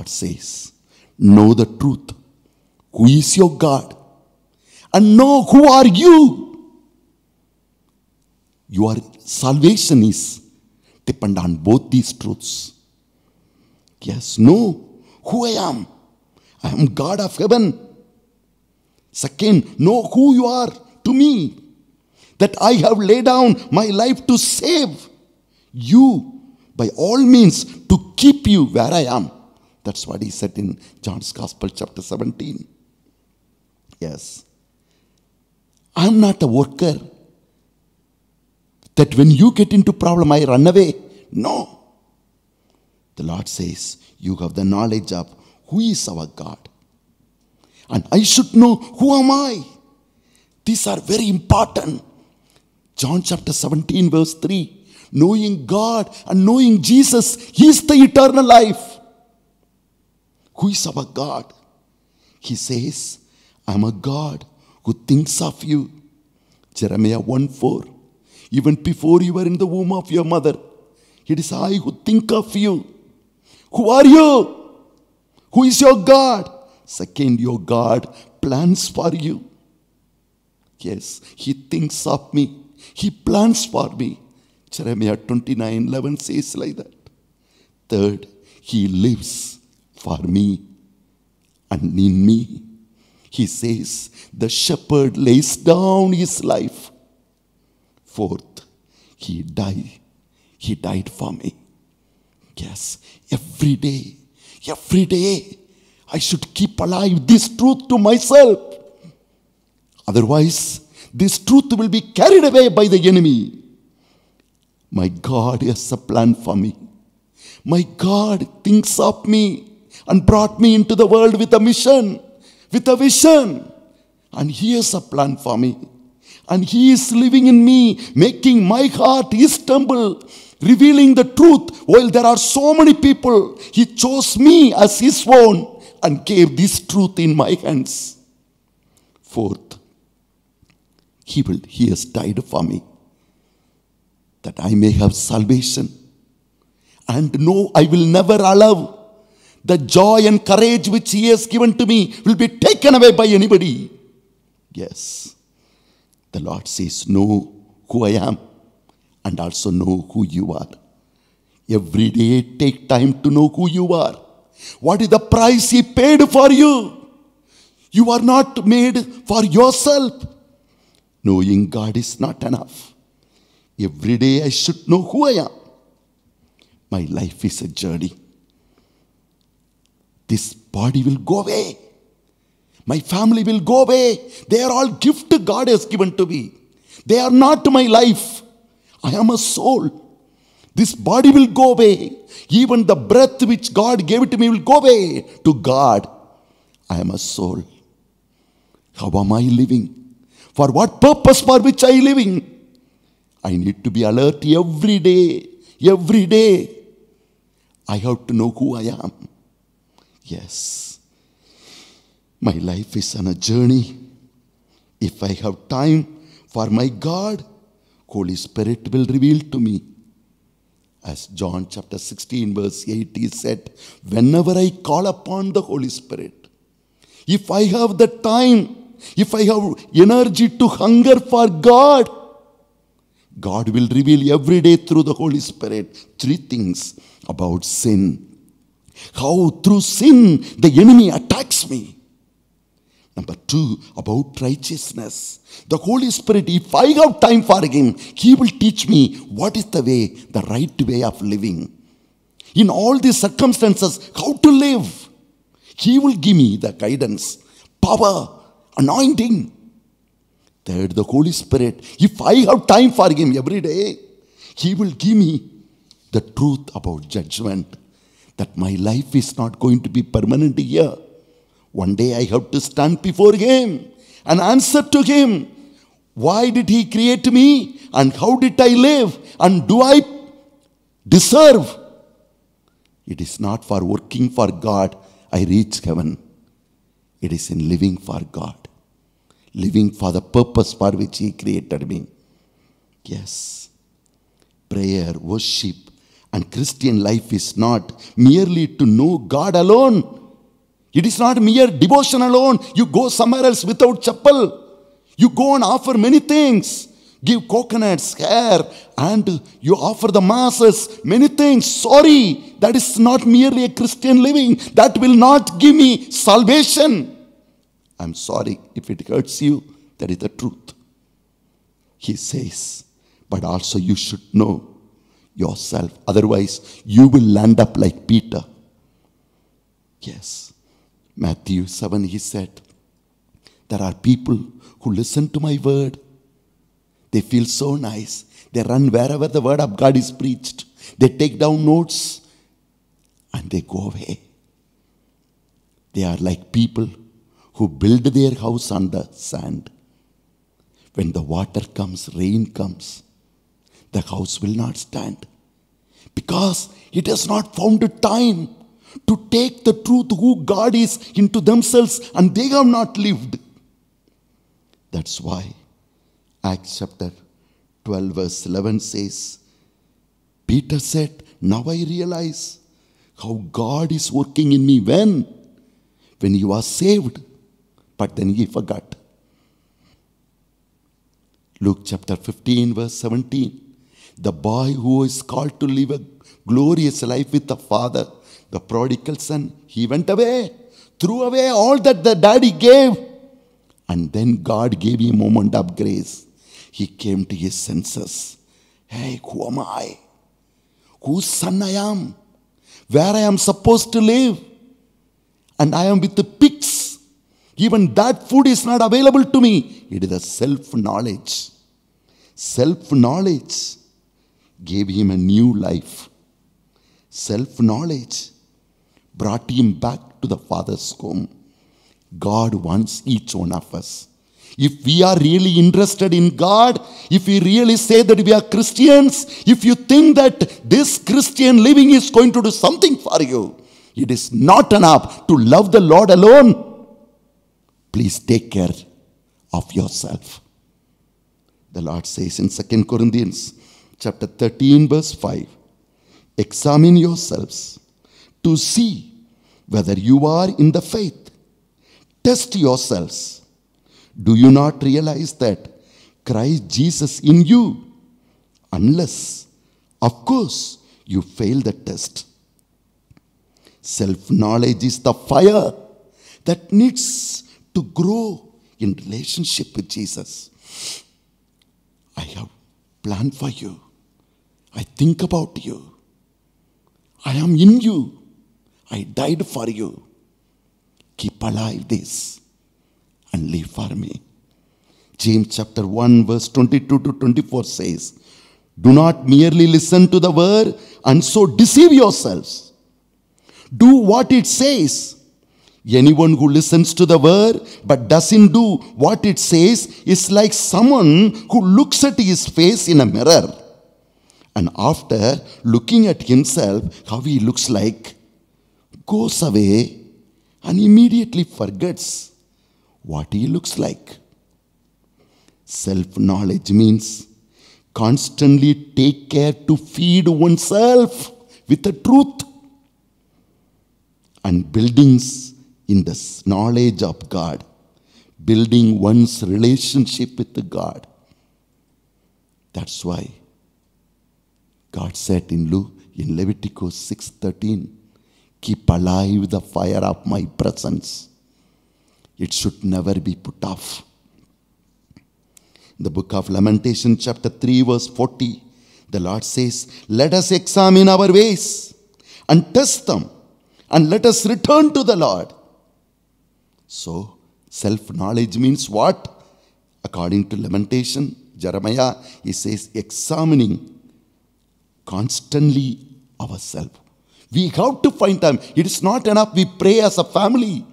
God says. Know the truth. Who is your God? And know who are you? Your salvation is depend on both these truths. Yes, know who I am. I am God of heaven. Second, know who you are to me. That I have laid down my life to save you by all means to keep you where I am. That's what he said in John's Gospel, chapter 17. Yes. I'm not a worker that when you get into problem, I run away. No. The Lord says, You have the knowledge of who is our God. And I should know who am I. These are very important. John chapter 17, verse 3. Knowing God and knowing Jesus, He is the eternal life. Who is our God? He says, I'm a God who thinks of you. Jeremiah 1 4. Even before you were in the womb of your mother, it is I who think of you. Who are you? Who is your God? Second, your God plans for you. Yes, He thinks of me. He plans for me. Jeremiah 29 11 says like that. Third, He lives for me and in me. He says, The shepherd lays down his life. Fourth, he died. He died for me. Yes, every day, every day, I should keep alive this truth to myself. Otherwise, this truth will be carried away by the enemy. My God has a plan for me. My God thinks of me and brought me into the world with a mission, with a vision. And He has a plan for me. And He is living in me, making my heart His temple, revealing the truth. While there are so many people, He chose me as His own and gave this truth in my hands. Fourth, He will, He has died for me that I may have salvation. And no, I will never allow the joy and courage which He has given to me will be taken away by anybody. Yes. The Lord says, Know who I am and also know who you are. Every day, take time to know who you are. What is the price He paid for you? You are not made for yourself. Knowing God is not enough. Every day I should know who I am. My life is a journey. This body will go away. My family will go away. They are all gift God has given to me. They are not my life. I am a soul. This body will go away. Even the breath which God gave to me will go away. To God, I am a soul. How am I living? For what purpose for which I living? I need to be alert every day. Every day. I have to know who I am. Yes. My life is on a journey. If I have time for my God, Holy Spirit will reveal to me. As John chapter 16, verse 8, he said, Whenever I call upon the Holy Spirit, if I have the time, if I have energy to hunger for God, God will reveal every day through the Holy Spirit three things about sin, how through sin the enemy attacks me. Number two, about righteousness. The Holy Spirit, if I have time for Him, He will teach me what is the way, the right way of living. In all these circumstances, how to live. He will give me the guidance, power, anointing. Third, the Holy Spirit, if I have time for Him every day, He will give me the truth about judgment that my life is not going to be permanent here. One day I have to stand before Him and answer to Him. Why did He create me? And how did I live? And do I deserve? It is not for working for God I reach heaven. It is in living for God, living for the purpose for which He created me. Yes. Prayer, worship, and Christian life is not merely to know God alone. It is not mere devotion alone. You go somewhere else without chapel. You go and offer many things. Give coconuts, hair, and you offer the masses many things. Sorry, that is not merely a Christian living. That will not give me salvation. I'm sorry if it hurts you. That is the truth. He says, but also you should know yourself. Otherwise, you will land up like Peter. Yes. Matthew 7, he said, There are people who listen to my word. They feel so nice. They run wherever the word of God is preached. They take down notes and they go away. They are like people who build their house on the sand. When the water comes, rain comes, the house will not stand. Because it has not found a time to take the truth who God is into themselves and they have not lived. That's why Acts chapter 12, verse 11 says, Peter said, Now I realize how God is working in me. When? When he was saved, but then he forgot. Luke chapter 15, verse 17 the boy who is called to live a glorious life with the father, the prodigal son, he went away, threw away all that the daddy gave. And then God gave him a moment of grace. He came to his senses. Hey, who am I? Whose son I am? Where I am supposed to live? And I am with the pigs. Even that food is not available to me. It is a self knowledge. Self knowledge gave him a new life. Self knowledge brought him back to the Father's home. God wants each one of us. If we are really interested in God, if we really say that we are Christians, if you think that this Christian living is going to do something for you, it is not enough to love the Lord alone. Please take care of yourself. The Lord says in 2 Corinthians chapter 13, verse 5 Examine yourselves to see whether you are in the faith. Test yourselves. Do you not realize that Christ Jesus in you? Unless, of course, you fail the test. Self knowledge is the fire that needs to grow in relationship with Jesus. I have planned for you. I think about you. I am in you. I died for you. Keep alive this and live for me. James chapter 1, verse 22 to 24 says, Do not merely listen to the word and so deceive yourselves. Do what it says. Anyone who listens to the word but doesn't do what it says is like someone who looks at his face in a mirror and after looking at himself, how he looks like, goes away and immediately forgets what he looks like. Self knowledge means constantly take care to feed oneself with the truth. And buildings in the knowledge of God, building one's relationship with God. That's why God said in Luke, in Leviticus 6:13, keep alive the fire of my presence. It should never be put off. In the book of Lamentation, chapter 3, verse 40, the Lord says, Let us examine our ways and test them, and let us return to the Lord. So, self knowledge means what? According to Lamentation, Jeremiah, he says, examining constantly ourselves. We have to find time. It is not enough we pray as a family,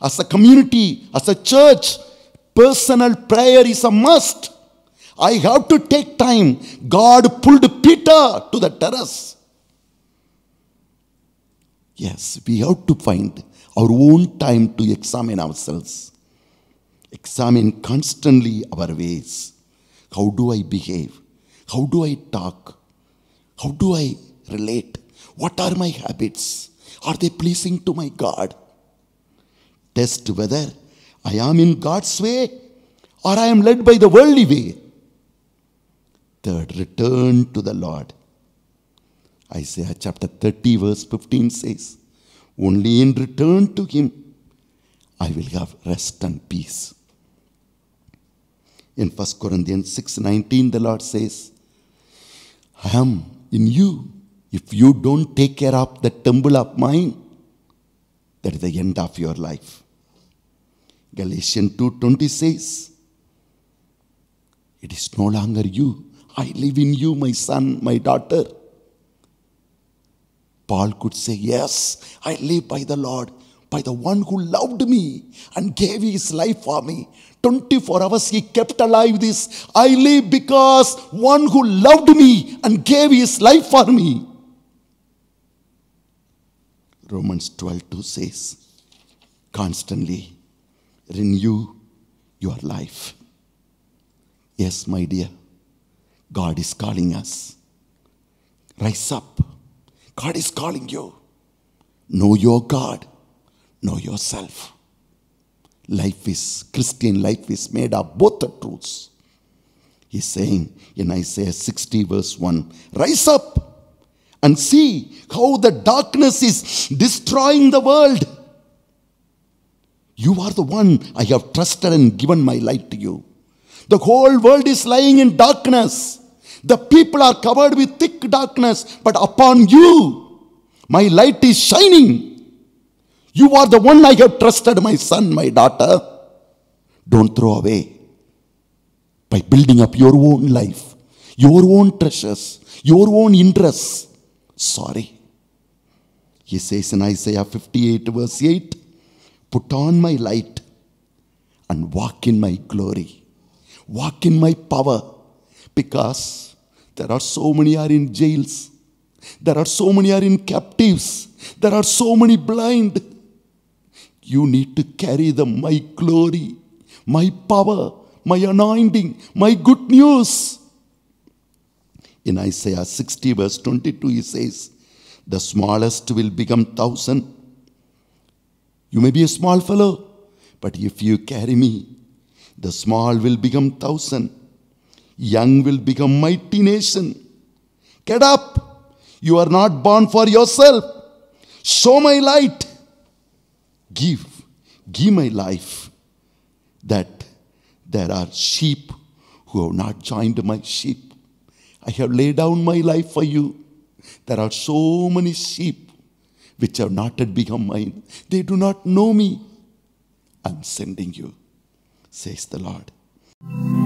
as a community, as a church. Personal prayer is a must. I have to take time. God pulled Peter to the terrace. Yes, we have to find our own time to examine ourselves, examine constantly our ways. How do I behave? How do I talk? How do I relate? What are my habits? Are they pleasing to my God? Test whether I am in God's way or I am led by the worldly way. Third, return to the Lord. Isaiah chapter 30, verse 15 says, Only in return to Him I will have rest and peace. In 1 Corinthians 6 19, the Lord says, I am in you. If you don't take care of the temple of mine, that is the end of your life. Galatians 2.20 says, It is no longer you. I live in you, my son, my daughter. Paul could say, Yes, I live by the Lord by the one who loved me and gave his life for me. 24 hours he kept alive this. I live because one who loved me and gave his life for me. Romans 12 2 says, constantly renew your life. Yes, my dear, God is calling us. Rise up. God is calling you. Know your God know yourself. Life is, Christian life is made of both the truths. He's saying in Isaiah 60, verse 1 Rise up and see how the darkness is destroying the world. You are the one I have trusted and given my light to you. The whole world is lying in darkness. The people are covered with thick darkness, but upon you, my light is shining. You are the one I have trusted, my son, my daughter. Don't throw away by building up your own life, your own treasures, your own interests. Sorry. He says in Isaiah 58, verse 8, Put on my light and walk in my glory, walk in my power, because there are so many are in jails, there are so many are in captives, there are so many blind. You need to carry the my glory, my power, my anointing, my good news. In Isaiah 60, verse 22, he says, The smallest will become thousand. You may be a small fellow, but if you carry me, the small will become thousand. Young will become mighty nation. Get up. You are not born for yourself. Show my light give, give my life that there are sheep who have not joined my sheep. I have laid down my life for you. There are so many sheep which have not yet become mine. They do not know me. I'm sending you, says the Lord.